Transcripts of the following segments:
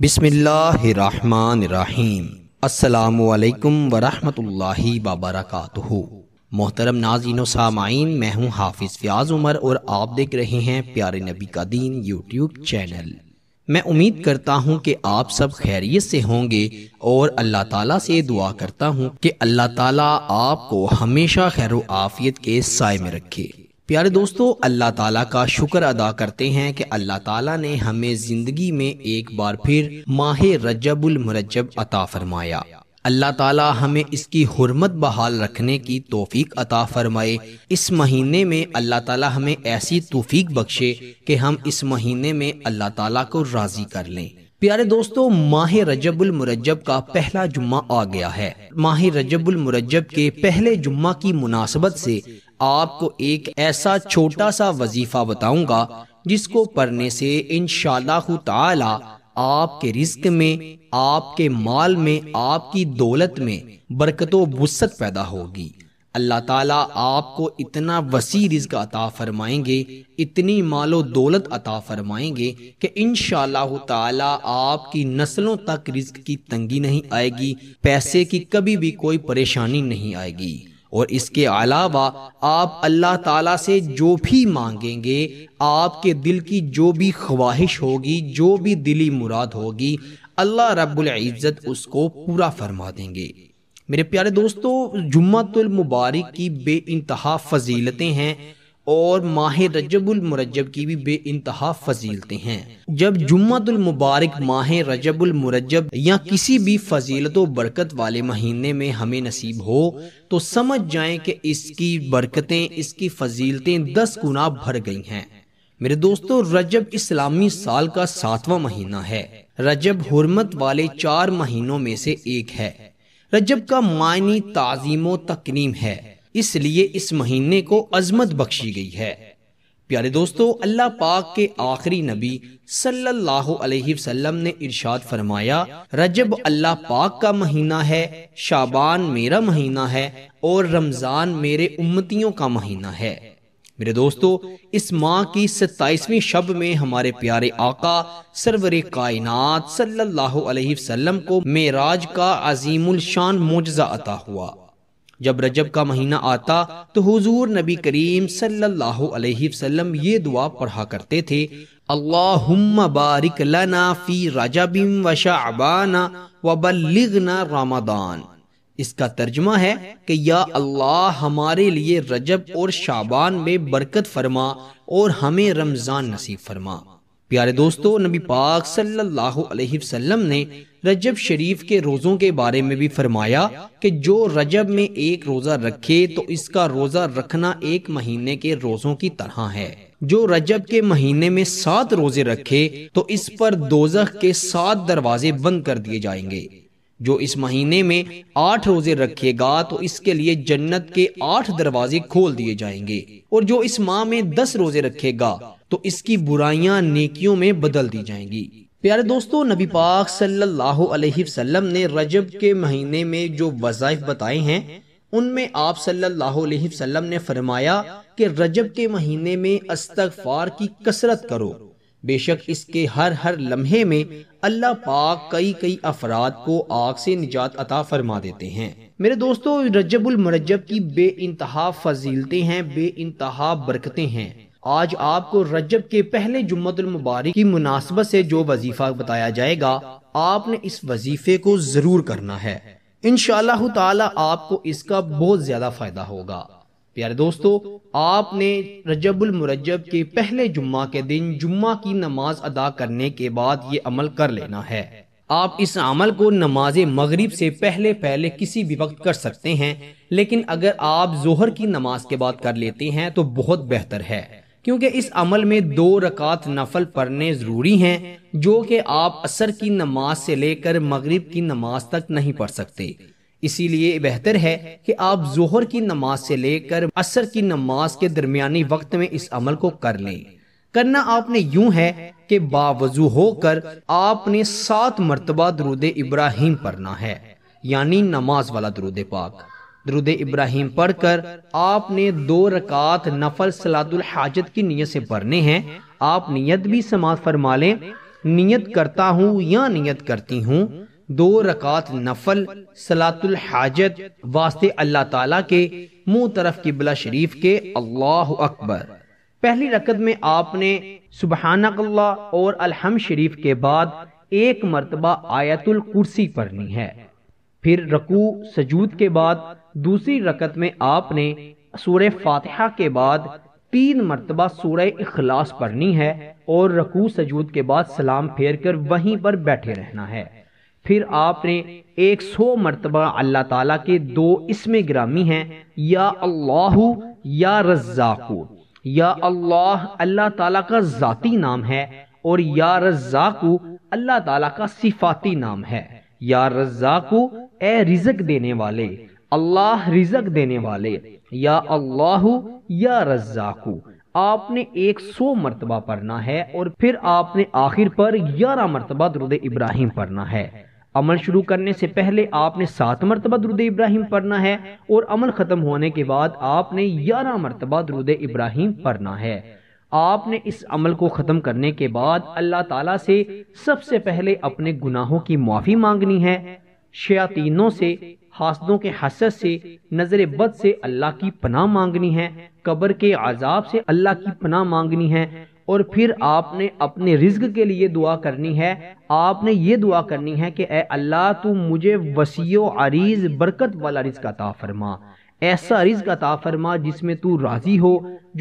बिसमीम असलकम वरहमल वबरक मोहतरम नाजीन सामाइन मैं हूँ हाफिज़ फ़याज़ उमर और आप देख रहे हैं प्यारे नबी का दीन यूट्यूब चैनल मैं उम्मीद करता हूँ कि आप सब खैरियत से होंगे और अल्लाह ताला से दुआ करता हूँ कि अल्लाह ताला आपको हमेशा खैर आफियत के साय में रखे प्यारे दोस्तों अल्लाह ताला का शुक्र अदा करते हैं कि अल्लाह ताला ने हमें ज़िंदगी में एक बार फिर माह रजबुल मरजब अता फरमाया अल्लाह ताला हमें इसकी हरमत बहाल रखने की तोफ़ी अता फरमाए इस महीने में अल्लाह ताला हमें ऐसी तोफीक बख्शे कि हम इस महीने में अल्लाह ताला को राज़ी कर लें प्यारे दोस्तों माह रजबुल मरजब का पहला जुम्मा आ गया है माह रजबुल मरजब के पहले जुम्मा की मुनासबत से आपको एक ऐसा छोटा सा वजीफा बताऊंगा जिसको पढ़ने से इन ताला आपके रिस्क में आपके माल में आपकी दौलत में बरकत वसत पैदा होगी अल्लाह ताला आपको इतना वसी रिज्क अता फरमाएंगे इतनी मालो दौलत अता फरमाएंगे कि इन ताला आपकी नस्लों तक रिज्क की तंगी नहीं आएगी पैसे की कभी भी कोई परेशानी नहीं आएगी और इसके अलावा आप अल्लाह ताला से जो भी मांगेंगे आपके दिल की जो भी ख्वाहिश होगी जो भी दिली मुराद होगी अल्लाह रब्बुल इज़्ज़त उसको पूरा फरमा देंगे मेरे प्यारे दोस्तों जुम्मतुल मुबारक की बे इंतहा फजीलतें हैं और माह रजबुल मुरजब की भी बे इंतहा फजीलतें हैं जब मुबारक माह रजबुल मुरजब या किसी भी फजीलत बरकत वाले महीने में हमें नसीब हो तो समझ जाएं कि इसकी बरकतें इसकी फजीलतें दस गुना भर गई हैं मेरे दोस्तों रजब इस्लामी साल का सातवां महीना है रजब हरमत वाले चार महीनों में से एक है रजब का मायने ताजीम तकनीम है इसलिए इस महीने को अजमत बख्शी गई है प्यारे दोस्तों अल्लाह पाक के आखिरी नबी सल्लल्लाहु अलैहि वसल्लम ने इरशाद फरमाया रजब अल्लाह पाक का महीना है शाबान मेरा महीना है और रमज़ान मेरे उम्मतियों का महीना है मेरे दोस्तों इस माह की सत्ताईसवीं शब में हमारे प्यारे आका सरवर कायनात सल्लल्लाहु अलैहि वसल्लम को मेराज का अजीमुल शान मुजजा अता हुआ जब रजब का महीना आता तो हुजूर नबी करीम सल्लल्लाहु अलैहि वसल्लम ये दुआ पढ़ा करते थे अल्लाहुम्मा बारिक लना फी रजबिम व शाबाना व बल्लिगना रमदान इसका तर्जमा है कि या अल्लाह हमारे लिए रजब और शाबान में बरकत फरमा और हमें रमज़ान नसीब फरमा प्यारे दोस्तों नबी पाक सल्लल्लाहु अलैहि वसल्लम ने रजब शरीफ के रोज़ों के बारे में भी फरमाया कि जो रजब में एक रोज़ा रखे तो इसका रोज़ा रखना एक महीने के रोज़ों की तरह है जो रजब के महीने में सात रोज़े रखे तो इस पर दोजख के सात दरवाजे बंद कर दिए जाएंगे जो इस महीने में आठ रोजे रखेगा तो इसके लिए जन्नत के आठ दरवाजे खोल दिए जाएंगे और जो इस माह में दस रोजे रखेगा तो इसकी बुराइयां नेकियों में बदल दी जाएंगी प्यारे दोस्तों नबी पाक सल्लल्लाहु अलैहि वसल्लम ने रजब के महीने में जो वज़ाइफ बताए हैं उनमें आप सल्लल्लाहु अलैहि वसल्लम ने फरमाया कि रजब के महीने में अस्तगफार की कसरत करो बेशक इसके हर हर लम्हे में अल्लाह पाक कई कई अफराद को आग से निजात अता फरमा देते हैं मेरे दोस्तों रजबुल मरजब की बे इंतहा फजीलते हैं बे इंतहा बरकते हैं आज आपको रजब के पहले जुम्मतुल मुबारक की मुनासबत से जो वजीफा बताया जाएगा आपने इस वजीफे को जरूर करना है इन ताला आपको इसका बहुत ज्यादा फायदा होगा प्यारे दोस्तों आपने रजबुल मुरजब के पहले जुम्मा के दिन जुम्मा की नमाज अदा करने के बाद ये अमल कर लेना है आप इस अमल को नमाज मगरिब से पहले पहले किसी भी वक्त कर सकते हैं लेकिन अगर आप जोहर की नमाज के बाद कर लेते हैं तो बहुत बेहतर है क्योंकि इस अमल में दो रकात नफल पढ़ने ज़रूरी हैं जो कि आप असर की नमाज से लेकर मगरिब की नमाज तक नहीं पढ़ सकते इसीलिए बेहतर है कि आप जोहर की नमाज से लेकर असर की नमाज के दरमियानी वक्त में इस अमल को कर लें करना आपने यूं है कि बावजू होकर आपने सात मरतबा दरुद इब्राहिम पढ़ना है यानी नमाज वाला दरुद पाक दरुद इब्राहिम पढ़कर आपने दो रकात नफल सलातुल हाजत की नीयत से पढ़ने हैं आप नियत भी समाज फरमा लें नियत करता हूँ या नियत करती हूँ दो रकात नफल सलातुल हाजत वास्ते अल्लाह ताला के मुंह तरफ किबला शरीफ के अल्लाह अकबर पहली रकत में आपने सुबहानकल्ला और अलहम शरीफ के बाद एक मरतबा आयतुल कुर्सी पढ़नी है फिर रकू सजूद के बाद दूसरी रकत में आपने सूर्य फातिहा के बाद तीन मरतबा सूर्य इखलास पढ़नी है और रकू सजूद के बाद सलाम फेर कर वहीं पर बैठे रहना है फिर आपने एक सौ मरतबा अल्लाह ताला के दो इसमें ग्रामी हैं या अल्लाह या रजाकू या अल्लाह अल्लाह ताला का ज़ाती नाम है और या रजाकू अल्लाह ताला का सिफाती नाम है या रजाकू ए रिजक देने वाले अल्लाह रिजक देने वाले या अल्लाह या रज्जाकू आपने एक सौ मरतबा पढ़ना है और फिर आपने आखिर पर ग्यारह मरतबा दुरुद इब्राहिम पढ़ना है अमल शुरू करने से पहले आपने सात मरतबा दुरुद इब्राहिम पढ़ना है और अमल ख़त्म होने के बाद आपने ग्यारह मरतबा दुरुद इब्राहिम पढ़ना है आपने इस अमल को ख़त्म करने के बाद अल्लाह ताला से सबसे पहले अपने गुनाहों की माफ़ी मांगनी है शयातीनों से हासदों के हसद से नजर बद से अल्लाह की पनाह मांगनी है कब्र के आजाब से अल्लाह की पनाह मांगनी है और फिर आपने अपने रिज्क के लिए दुआ करनी है आपने ये दुआ करनी है कि ए अल्लाह तू मुझे वसीो अरीज बरकत वाला रिज्क अता फरमा ऐसा रिज्क अता फरमा जिसमें तू राज़ी हो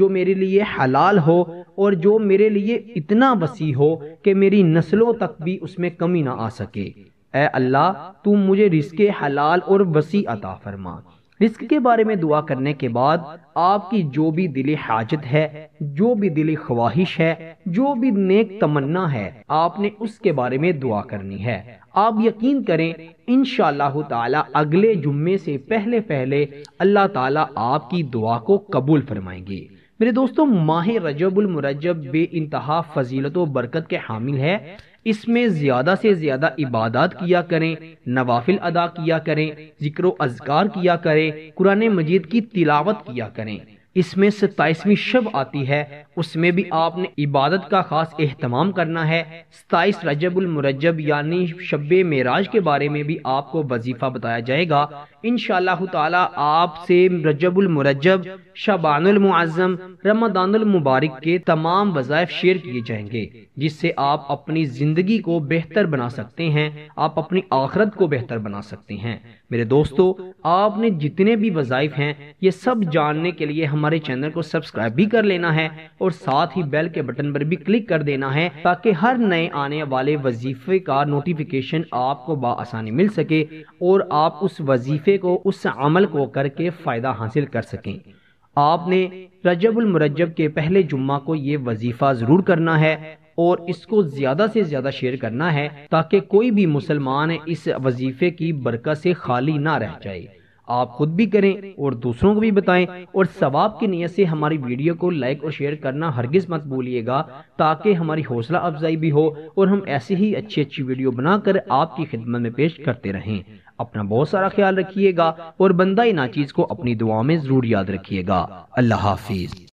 जो मेरे लिए हलाल हो और जो मेरे लिए इतना वसी हो कि मेरी नस्लों तक भी उसमें कमी ना आ सके ए अल्लाह तू मुझे रिस्क हलाल और वसी अता फरमा रिस्क के बारे में दुआ करने के बाद आपकी जो भी दिली हाजत है जो भी दिली ख्वाहिश है जो भी नेक तमन्ना है आपने उसके बारे में दुआ करनी है आप यकीन करें इन ताला अगले जुम्मे से पहले पहले अल्लाह ताला आपकी दुआ को कबूल फरमाएंगे मेरे दोस्तों माह रजबुलमरजब बे इंतहा फजीलत बरकत के हामिल है इसमें ज्यादा से ज्यादा इबादत किया करें नवाफिल अदा किया करें जिक्र अजगार किया करें कुरान मजीद की तिलावत किया करें इसमें सताइसवीं शब आती है उसमें भी आपने इबादत का खास एहतमाम करना है सताईस रजबुलमरजब यानी शब मेराज के बारे में भी आपको वजीफा बताया जाएगा इन ताला आपसे रजबुल मुरजब शबानुल के तमाम वज़ायफ शेयर किए जाएंगे जिससे आप अपनी ज़िंदगी को बेहतर बना सकते हैं आप अपनी आखरत को बेहतर बना सकते हैं मेरे दोस्तों आपने जितने भी वज़ायफ हैं ये सब जानने के लिए हमारे चैनल को सब्सक्राइब भी कर लेना है और साथ ही बेल के बटन पर भी क्लिक कर देना है ताकि हर नए आने वाले वजीफे का नोटिफिकेशन आपको बसानी मिल सके और आप उस वजीफे बंदे को उस अमल को करके फ़ायदा हासिल कर सकें आपने रजबुलमरजब के पहले जुम्मा को ये वजीफ़ा ज़रूर करना है और इसको ज़्यादा से ज़्यादा शेयर करना है ताकि कोई भी मुसलमान इस वजीफ़े की बरकत से खाली ना रह जाए आप खुद भी करें और दूसरों को भी बताएं और सवाब की नीयत से हमारी वीडियो को लाइक और शेयर करना हरगिज़ मत भूलिएगा ताकि हमारी हौसला अफजाई भी हो और हम ऐसी ही अच्छी अच्छी वीडियो बनाकर आपकी खिदमत में पेश करते रहें अपना बहुत सारा ख्याल रखिएगा और बंदा इन चीज को अपनी दुआ में जरूर याद रखिएगा अल्लाह हाफिज